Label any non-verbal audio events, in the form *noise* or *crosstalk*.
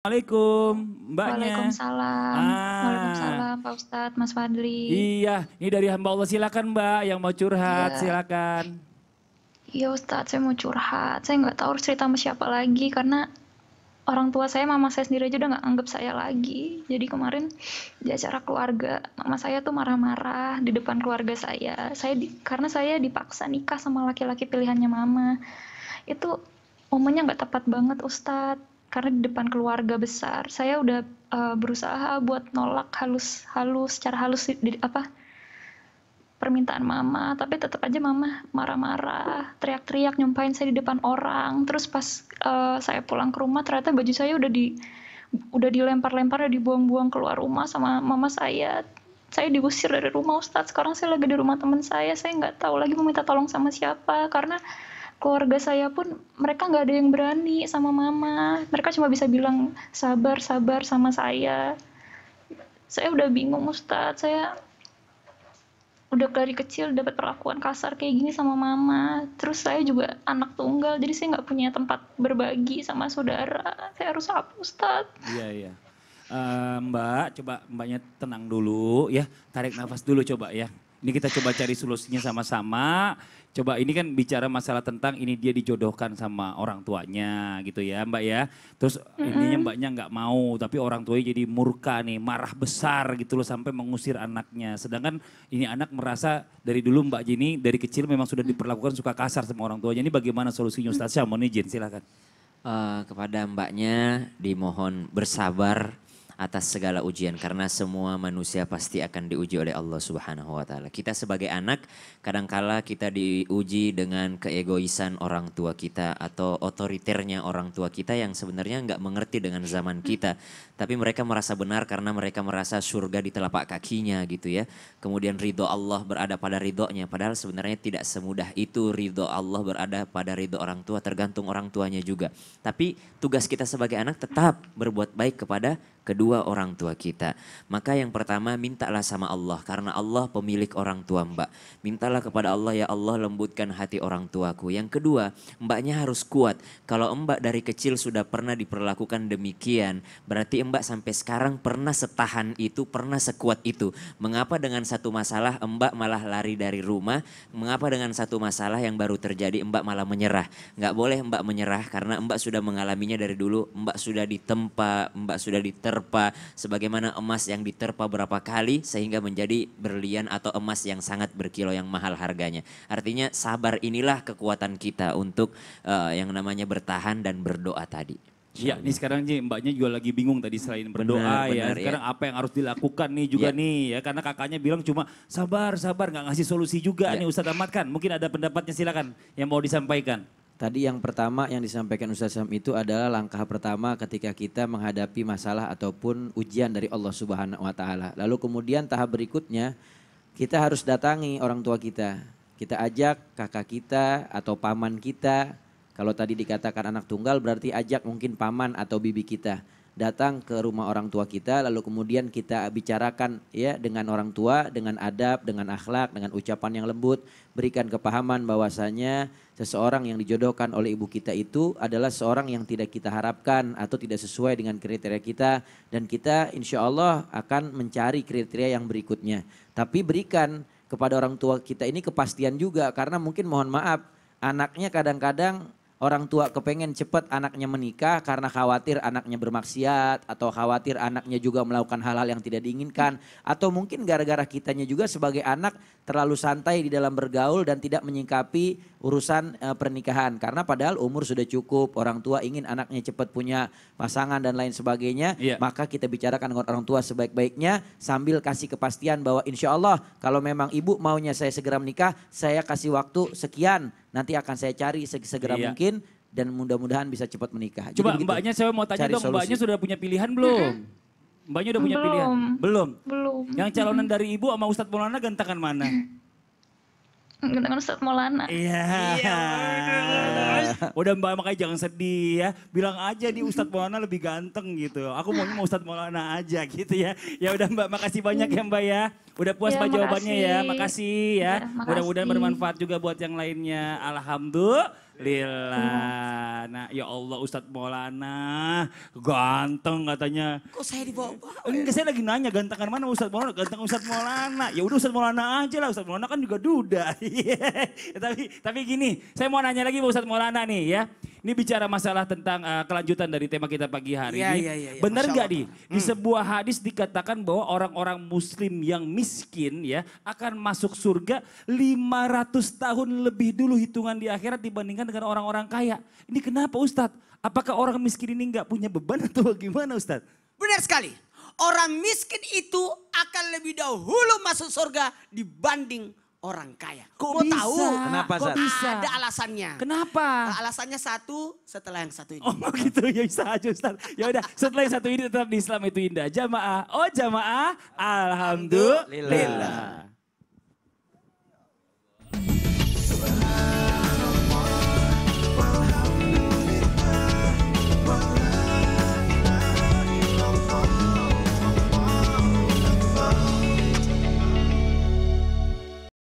Assalamualaikum, Mbaknya. Waalaikumsalam. Ah. Waalaikumsalam, Pak Ustadz, Mas Fadli. Iya, ini dari hamba Allah. Silakan, Mbak, yang mau curhat, iya. silakan. Iya, Ustadz, saya mau curhat. Saya nggak tahu harus cerita sama siapa lagi karena orang tua saya, mama saya sendiri aja udah nggak anggap saya lagi. Jadi kemarin di acara keluarga, mama saya tuh marah-marah di depan keluarga saya. Saya di, karena saya dipaksa nikah sama laki-laki pilihannya mama. Itu momennya nggak tepat banget, Ustadz karena di depan keluarga besar saya udah uh, berusaha buat nolak halus halus secara halus di, apa permintaan mama tapi tetap aja mama marah-marah teriak-teriak nyumpahin saya di depan orang terus pas uh, saya pulang ke rumah ternyata baju saya udah di udah dilempar-lempar udah dibuang-buang keluar rumah sama mama saya saya diusir dari rumah Ustadz sekarang saya lagi di rumah teman saya saya nggak tahu lagi mau minta tolong sama siapa karena keluarga saya pun mereka nggak ada yang berani sama mama mereka cuma bisa bilang sabar sabar sama saya saya udah bingung Ustadz saya udah dari kecil dapat perlakuan kasar kayak gini sama mama terus saya juga anak tunggal jadi saya nggak punya tempat berbagi sama saudara saya harus apa ustadz? iya iya uh, Mbak coba mbaknya tenang dulu ya tarik nafas dulu coba ya ini kita coba cari solusinya sama-sama. Coba ini kan bicara masalah tentang ini dia dijodohkan sama orang tuanya gitu ya mbak ya. Terus mm-hmm. ininya mbaknya nggak mau tapi orang tuanya jadi murka nih marah besar gitu loh sampai mengusir anaknya. Sedangkan ini anak merasa dari dulu mbak Jini dari kecil memang sudah diperlakukan suka kasar sama orang tuanya. Ini bagaimana solusinya Ustaz Syah? Mohon izin silahkan. Uh, eh, kepada mbaknya dimohon bersabar atas segala ujian karena semua manusia pasti akan diuji oleh Allah Subhanahu wa taala. Kita sebagai anak kadangkala kita diuji dengan keegoisan orang tua kita atau otoriternya orang tua kita yang sebenarnya nggak mengerti dengan zaman kita, tapi mereka merasa benar karena mereka merasa surga di telapak kakinya gitu ya. Kemudian ridho Allah berada pada ridhonya padahal sebenarnya tidak semudah itu ridho Allah berada pada ridho orang tua tergantung orang tuanya juga. Tapi tugas kita sebagai anak tetap berbuat baik kepada kedua orang tua kita. Maka yang pertama mintalah sama Allah karena Allah pemilik orang tua mbak. Mintalah kepada Allah ya Allah lembutkan hati orang tuaku. Yang kedua mbaknya harus kuat. Kalau mbak dari kecil sudah pernah diperlakukan demikian berarti mbak sampai sekarang pernah setahan itu, pernah sekuat itu. Mengapa dengan satu masalah mbak malah lari dari rumah? Mengapa dengan satu masalah yang baru terjadi mbak malah menyerah? Nggak boleh mbak menyerah karena mbak sudah mengalaminya dari dulu. Mbak sudah ditempa, mbak sudah ditempa diterpa sebagaimana emas yang diterpa berapa kali sehingga menjadi berlian atau emas yang sangat berkilau yang mahal harganya. Artinya sabar inilah kekuatan kita untuk uh, yang namanya bertahan dan berdoa tadi. Iya, ini sekarang nih mbaknya juga lagi bingung tadi selain berdoa ya. benar, ya. sekarang ya. apa yang harus dilakukan nih juga ya. nih ya karena kakaknya bilang cuma sabar sabar nggak ngasih solusi juga ya. nih Ustaz Ahmad kan. Mungkin ada pendapatnya silakan yang mau disampaikan. Tadi yang pertama yang disampaikan Ustaz Sam itu adalah langkah pertama ketika kita menghadapi masalah ataupun ujian dari Allah Subhanahu wa taala. Lalu kemudian tahap berikutnya kita harus datangi orang tua kita. Kita ajak kakak kita atau paman kita. Kalau tadi dikatakan anak tunggal berarti ajak mungkin paman atau bibi kita datang ke rumah orang tua kita lalu kemudian kita bicarakan ya dengan orang tua dengan adab dengan akhlak dengan ucapan yang lembut berikan kepahaman bahwasanya seseorang yang dijodohkan oleh ibu kita itu adalah seorang yang tidak kita harapkan atau tidak sesuai dengan kriteria kita dan kita insya Allah akan mencari kriteria yang berikutnya tapi berikan kepada orang tua kita ini kepastian juga karena mungkin mohon maaf anaknya kadang-kadang orang tua kepengen cepat anaknya menikah karena khawatir anaknya bermaksiat atau khawatir anaknya juga melakukan hal-hal yang tidak diinginkan atau mungkin gara-gara kitanya juga sebagai anak terlalu santai di dalam bergaul dan tidak menyingkapi urusan e, pernikahan karena padahal umur sudah cukup orang tua ingin anaknya cepat punya pasangan dan lain sebagainya yeah. maka kita bicarakan dengan orang tua sebaik-baiknya sambil kasih kepastian bahwa insya Allah kalau memang ibu maunya saya segera menikah saya kasih waktu sekian Nanti akan saya cari segera iya. mungkin dan mudah-mudahan bisa cepat menikah. Coba Jadi mbaknya saya mau tanya dong, solusi. mbaknya sudah punya pilihan belum? Mm -hmm. Mbaknya udah punya belum. pilihan? Belum. Belum. Yang calonan dari ibu sama Ustadz Maulana gantakan mana? *laughs* dengan Ustadz Maulana. Iya. Iya. Udah Mbak makanya jangan sedih ya. Bilang aja nih Ustadz Maulana lebih ganteng gitu. Aku maunya mau Ustadz Maulana aja gitu ya. Ya udah Mbak makasih banyak ya Mbak ya. Udah puas ya, Mbak jawabannya ya. Makasih ya. ya Mudah-mudahan bermanfaat juga buat yang lainnya. Alhamdulillah. Lila. Nah, ya Allah Ustadz Maulana, ganteng katanya. Kok saya dibawa bawa? Enggak, saya lagi nanya gantengan mana Ustadz Maulana, ganteng Ustadz Maulana. Ya udah Ustadz Maulana aja lah, Ustadz Maulana kan juga duda. *laughs* tapi tapi gini, saya mau nanya lagi Ustadz Maulana nih ya. Ini bicara masalah tentang uh, kelanjutan dari tema kita pagi hari ya, ini. Ya, ya, ya. Benar nggak di? Di hmm. sebuah hadis dikatakan bahwa orang-orang Muslim yang miskin ya akan masuk surga 500 tahun lebih dulu hitungan di akhirat dibandingkan dengan orang-orang kaya. Ini kenapa Ustadz? Apakah orang miskin ini nggak punya beban atau bagaimana Ustadz? Benar sekali. Orang miskin itu akan lebih dahulu masuk surga dibanding orang kaya. Kok Mau tahu? Kenapa Kok bisa? Ada alasannya. Kenapa? Alasannya satu setelah yang satu ini. Oh *laughs* gitu ya bisa aja Ustaz. Ya udah setelah yang satu ini tetap di Islam itu indah. Jamaah. Oh jamaah. Alhamdulillah. Alhamdulillah.